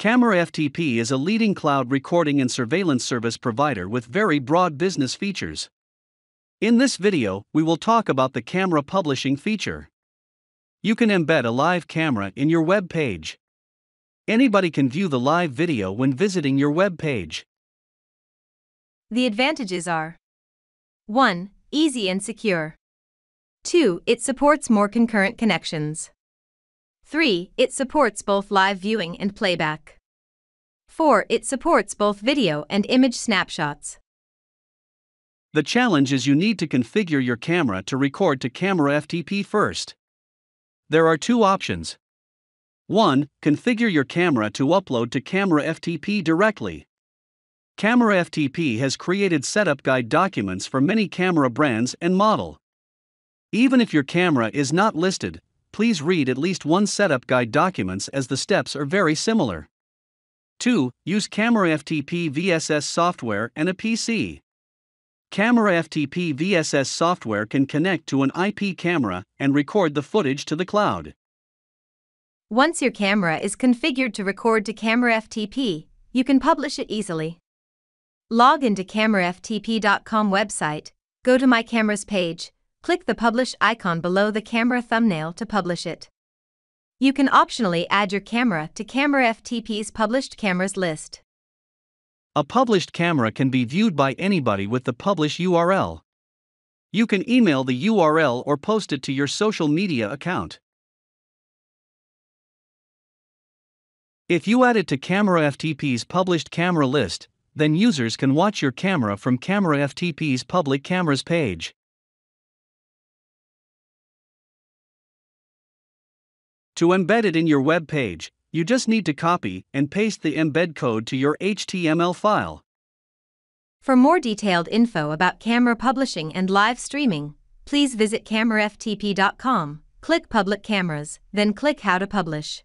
Camera FTP is a leading cloud recording and surveillance service provider with very broad business features. In this video, we will talk about the camera publishing feature. You can embed a live camera in your web page. Anybody can view the live video when visiting your web page. The advantages are 1. Easy and secure. 2. It supports more concurrent connections. 3. It supports both live viewing and playback. 4. It supports both video and image snapshots. The challenge is you need to configure your camera to record to camera FTP first. There are two options. 1. Configure your camera to upload to camera FTP directly. Camera FTP has created setup guide documents for many camera brands and model. Even if your camera is not listed, please read at least one setup guide documents as the steps are very similar. 2. Use Camera FTP VSS software and a PC. Camera FTP VSS software can connect to an IP camera and record the footage to the cloud. Once your camera is configured to record to Camera FTP, you can publish it easily. Log into cameraftp.com website, go to My Cameras page, click the Publish icon below the camera thumbnail to publish it. You can optionally add your camera to Camera FTP's published cameras list. A published camera can be viewed by anybody with the publish URL. You can email the URL or post it to your social media account. If you add it to Camera FTP's published camera list, then users can watch your camera from Camera FTP's public cameras page. To embed it in your web page, you just need to copy and paste the embed code to your HTML file. For more detailed info about camera publishing and live streaming, please visit cameraftp.com, click Public Cameras, then click How to Publish.